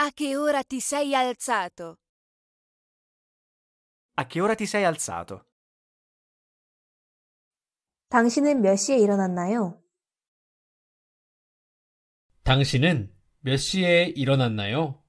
A che ora ti sei alzato? A che ora ti sei alzato? 당신은 몇 시에 일어났나요? 당신은 몇 시에 일어났나요?